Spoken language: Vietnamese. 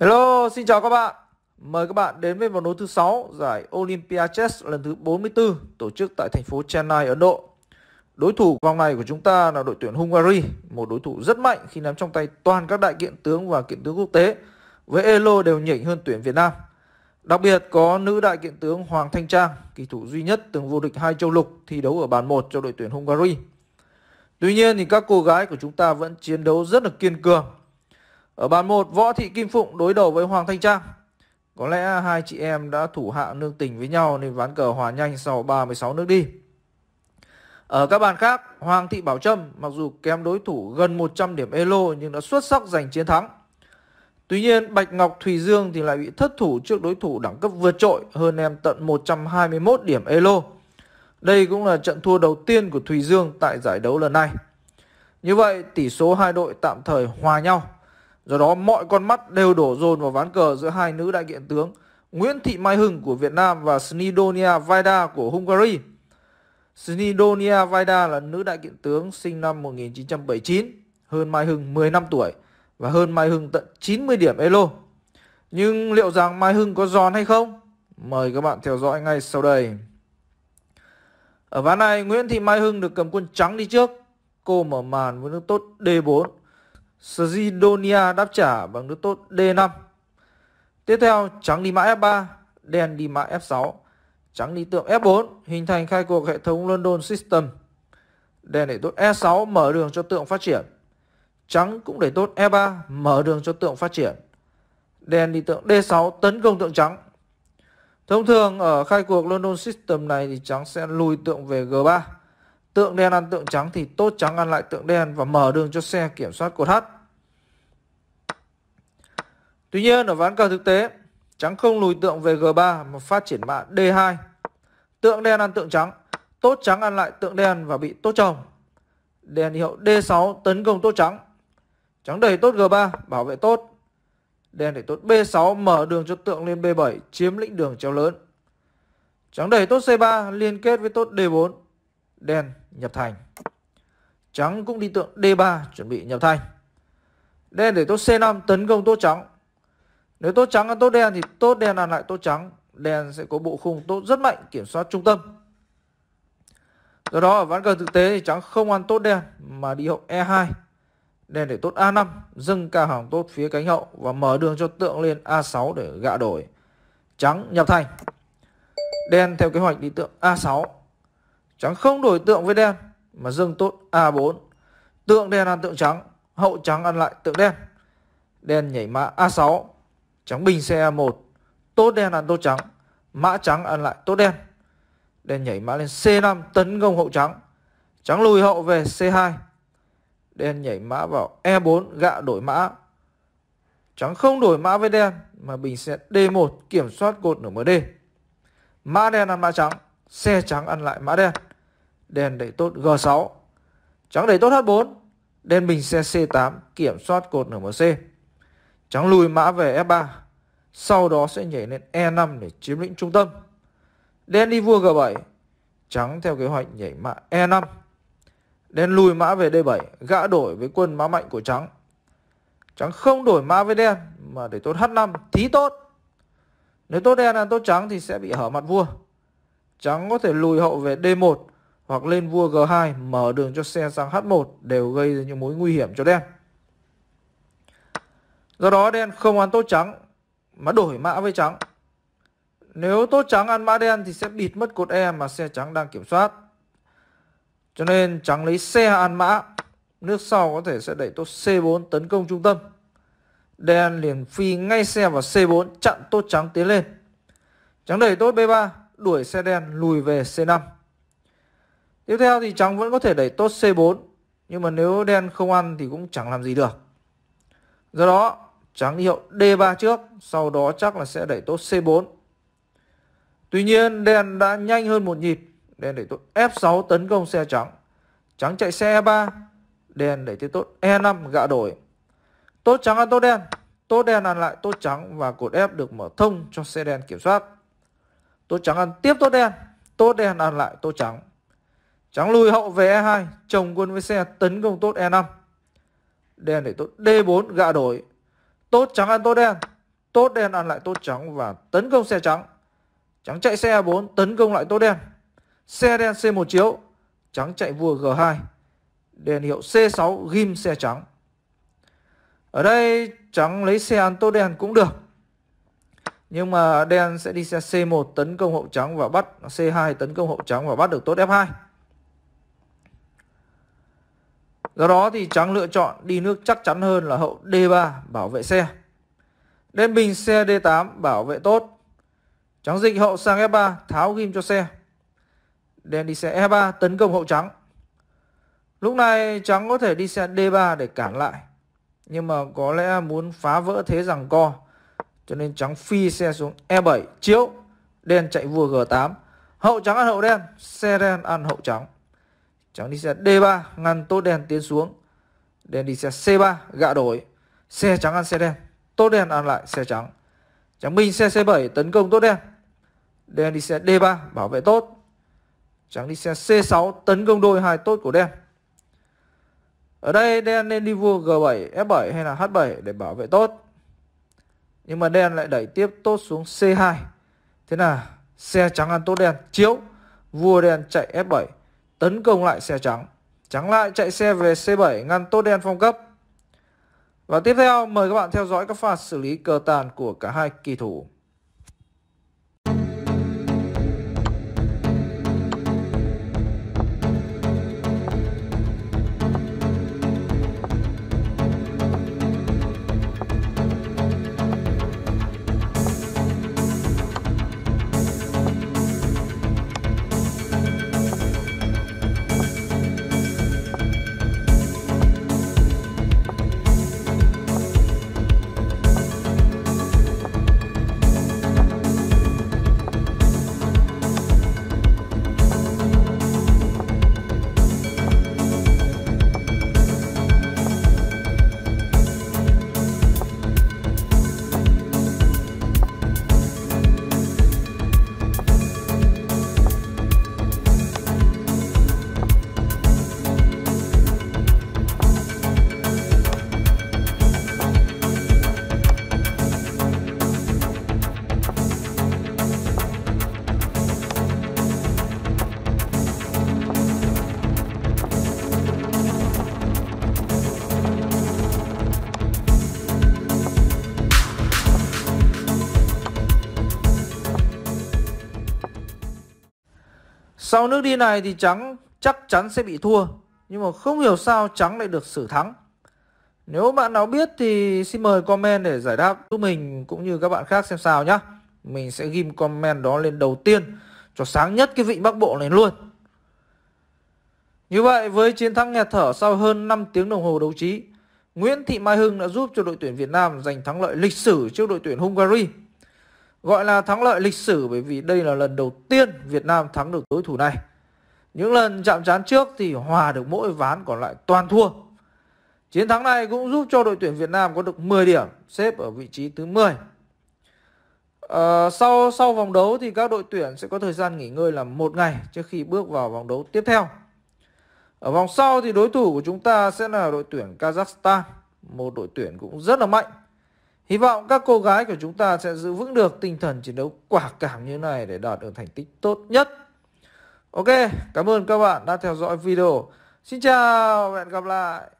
Hello, xin chào các bạn. Mời các bạn đến với vòng đấu thứ 6 giải Olympia Chess lần thứ 44 tổ chức tại thành phố Chennai, Ấn Độ. Đối thủ vòng này của chúng ta là đội tuyển Hungary, một đối thủ rất mạnh khi nắm trong tay toàn các đại kiện tướng và kiện tướng quốc tế, với elo đều nhỉnh hơn tuyển Việt Nam. Đặc biệt có nữ đại kiện tướng Hoàng Thanh Trang, kỳ thủ duy nhất từng vô địch hai châu lục thi đấu ở bàn 1 cho đội tuyển Hungary. Tuy nhiên thì các cô gái của chúng ta vẫn chiến đấu rất là kiên cường ở bàn 1, Võ Thị Kim Phụng đối đầu với Hoàng Thanh Trang. Có lẽ hai chị em đã thủ hạ nương tình với nhau nên ván cờ hòa nhanh sau 36 nước đi. Ở các bàn khác, Hoàng Thị Bảo Trâm mặc dù kém đối thủ gần 100 điểm elo nhưng đã xuất sắc giành chiến thắng. Tuy nhiên, Bạch Ngọc Thùy Dương thì lại bị thất thủ trước đối thủ đẳng cấp vượt trội hơn em tận 121 điểm elo. Đây cũng là trận thua đầu tiên của Thùy Dương tại giải đấu lần này. Như vậy, tỷ số hai đội tạm thời hòa nhau. Do đó mọi con mắt đều đổ dồn vào ván cờ giữa hai nữ đại kiện tướng Nguyễn Thị Mai Hưng của Việt Nam và Snidonia Vaida của Hungary. Snidonia Vaida là nữ đại kiện tướng sinh năm 1979, hơn Mai Hưng 10 năm tuổi và hơn Mai Hưng tận 90 điểm Elo. Nhưng liệu rằng Mai Hưng có giòn hay không? Mời các bạn theo dõi ngay sau đây. Ở ván này, Nguyễn Thị Mai Hưng được cầm quân trắng đi trước. Cô mở màn với nước tốt D4 Sgidonia đáp trả bằng nước tốt D5. Tiếp theo trắng đi mã F3, đen đi mã F6. Trắng đi tượng F4 hình thành khai cuộc hệ thống London System. Đen để tốt E6 mở đường cho tượng phát triển. Trắng cũng để tốt E3 mở đường cho tượng phát triển. Đen đi tượng D6 tấn công tượng trắng. Thông thường ở khai cuộc London System này thì trắng sẽ lùi tượng về G3. Tượng đen ăn tượng trắng thì tốt trắng ăn lại tượng đen và mở đường cho xe kiểm soát cột H. Tuy nhiên ở ván cờ thực tế, trắng không lùi tượng về G3 mà phát triển mã D2. Tượng đen ăn tượng trắng, tốt trắng ăn lại tượng đen và bị tốt chồng. Đen hiệu D6 tấn công tốt trắng. Trắng đẩy tốt G3 bảo vệ tốt. Đen đẩy tốt B6 mở đường cho tượng lên B7 chiếm lĩnh đường treo lớn. Trắng đẩy tốt C3 liên kết với tốt D4 đen nhập thành. Trắng cũng đi tượng D3 chuẩn bị nhập thành. Đen để tốt C5 tấn công tốt trắng. Nếu tốt trắng ăn tốt đen thì tốt đen ăn lại tốt trắng. Đen sẽ có bộ khung tốt rất mạnh kiểm soát trung tâm. Do đó ở ván cờ thực tế thì trắng không ăn tốt đen mà đi hậu E2. Đen để tốt A5 dâng cao hàng tốt phía cánh hậu và mở đường cho tượng lên A6 để gạ đổi. Trắng nhập thành. Đen theo kế hoạch đi tượng A6 Trắng không đổi tượng với đen mà dâng tốt A4. Tượng đen ăn tượng trắng, hậu trắng ăn lại tượng đen. Đen nhảy mã A6, trắng bình xe A1. Tốt đen ăn tốt trắng, mã trắng ăn lại tốt đen. Đen nhảy mã lên C5 tấn công hậu trắng. Trắng lùi hậu về C2. Đen nhảy mã vào E4 gạ đổi mã. Trắng không đổi mã với đen mà bình xe D1 kiểm soát cột nửa MD. Mã đen ăn mã trắng, xe trắng ăn lại mã đen đèn đẩy tốt G6. Trắng đẩy tốt H4, đen bình xe C8 kiểm soát cột NMC. Trắng lùi mã về F3, sau đó sẽ nhảy lên E5 để chiếm lĩnh trung tâm. Đen đi vua G7, trắng theo kế hoạch nhảy mã E5. Đen lùi mã về D7, gã đổi với quân mã mạnh của trắng. Trắng không đổi mã với đen mà để tốt H5 thí tốt. Nếu tốt đen ăn tốt trắng thì sẽ bị hở mặt vua. Trắng có thể lùi hậu về D1 hoặc lên vua G2 mở đường cho xe sang H1 đều gây ra những mối nguy hiểm cho đen. Do đó đen không ăn tốt trắng mà đổi mã với trắng. Nếu tốt trắng ăn mã đen thì sẽ bịt mất cột E mà xe trắng đang kiểm soát. Cho nên trắng lấy xe ăn mã, nước sau có thể sẽ đẩy tốt C4 tấn công trung tâm. Đen liền phi ngay xe vào C4 chặn tốt trắng tiến lên. Trắng đẩy tốt B3, đuổi xe đen lùi về C5. Tiếp theo thì trắng vẫn có thể đẩy tốt C4 nhưng mà nếu đen không ăn thì cũng chẳng làm gì được. Do đó trắng đi hiệu D3 trước sau đó chắc là sẽ đẩy tốt C4. Tuy nhiên đen đã nhanh hơn một nhịp đen đẩy tốt F6 tấn công xe trắng. Trắng chạy xe E3 đen đẩy tiếp tốt E5 gạ đổi. Tốt trắng ăn tốt đen Tốt đen ăn lại tốt trắng và cột F được mở thông cho xe đen kiểm soát. Tốt trắng ăn tiếp tốt đen, tốt đen ăn lại tốt trắng. Trắng lui hậu về E2, chồng quân với xe tấn công tốt E5. Đen để tốt D4 gạ đổi. Tốt trắng ăn tốt đen. Tốt đen ăn lại tốt trắng và tấn công xe trắng. Trắng chạy xe E4 tấn công lại tốt đen. Xe đen C1 chiếu. Trắng chạy vua G2. Đen hiệu C6 ghim xe trắng. Ở đây trắng lấy xe ăn tốt đen cũng được. Nhưng mà đen sẽ đi xe C1 tấn công hậu trắng và bắt C2 tấn công hậu trắng và bắt được tốt F2. Do đó thì trắng lựa chọn đi nước chắc chắn hơn là hậu D3 bảo vệ xe. Đến bình xe D8 bảo vệ tốt. Trắng dịch hậu sang F3 tháo ghim cho xe. Đen đi xe E3 tấn công hậu trắng. Lúc này trắng có thể đi xe D3 để cản lại. Nhưng mà có lẽ muốn phá vỡ thế rằng co. Cho nên trắng phi xe xuống E7 chiếu. Đen chạy vua G8. Hậu trắng ăn hậu đen. Xe đen ăn hậu trắng. Trắng đi xe D3 ngăn tốt đen tiến xuống. Đen đi xe C3 gạ đổi. Xe trắng ăn xe đen. Tốt đen ăn lại xe trắng. Trắng minh xe C7 tấn công tốt đen. Đen đi xe D3 bảo vệ tốt. Trắng đi xe C6 tấn công đôi hai tốt của đen. Ở đây đen nên đi vua G7, F7 hay là H7 để bảo vệ tốt. Nhưng mà đen lại đẩy tiếp tốt xuống C2. Thế là xe trắng ăn tốt đen chiếu. Vua đen chạy F7 tấn công lại xe trắng. Trắng lại chạy xe về C7 ngăn tốt đen phong cấp. Và tiếp theo mời các bạn theo dõi các pha xử lý cờ tàn của cả hai kỳ thủ. Sau nước đi này thì trắng chắc chắn sẽ bị thua Nhưng mà không hiểu sao trắng lại được xử thắng Nếu bạn nào biết thì xin mời comment để giải đáp giúp mình cũng như các bạn khác xem sao nhá Mình sẽ ghim comment đó lên đầu tiên cho sáng nhất cái vị Bắc Bộ này luôn Như vậy với chiến thắng nghẹt thở sau hơn 5 tiếng đồng hồ đấu trí Nguyễn Thị Mai Hưng đã giúp cho đội tuyển Việt Nam giành thắng lợi lịch sử trước đội tuyển Hungary Gọi là thắng lợi lịch sử bởi vì đây là lần đầu tiên Việt Nam thắng được đối thủ này. Những lần chạm trán trước thì hòa được mỗi ván còn lại toàn thua. Chiến thắng này cũng giúp cho đội tuyển Việt Nam có được 10 điểm, xếp ở vị trí thứ 10. À, ờ, sau sau vòng đấu thì các đội tuyển sẽ có thời gian nghỉ ngơi là một ngày trước khi bước vào vòng đấu tiếp theo. Ở vòng sau thì đối thủ của chúng ta sẽ là đội tuyển Kazakhstan, một đội tuyển cũng rất là mạnh. Hy vọng các cô gái của chúng ta sẽ giữ vững được tinh thần chiến đấu quả cảm như này để đạt được thành tích tốt nhất. Ok, cảm ơn các bạn đã theo dõi video. Xin chào, hẹn gặp lại.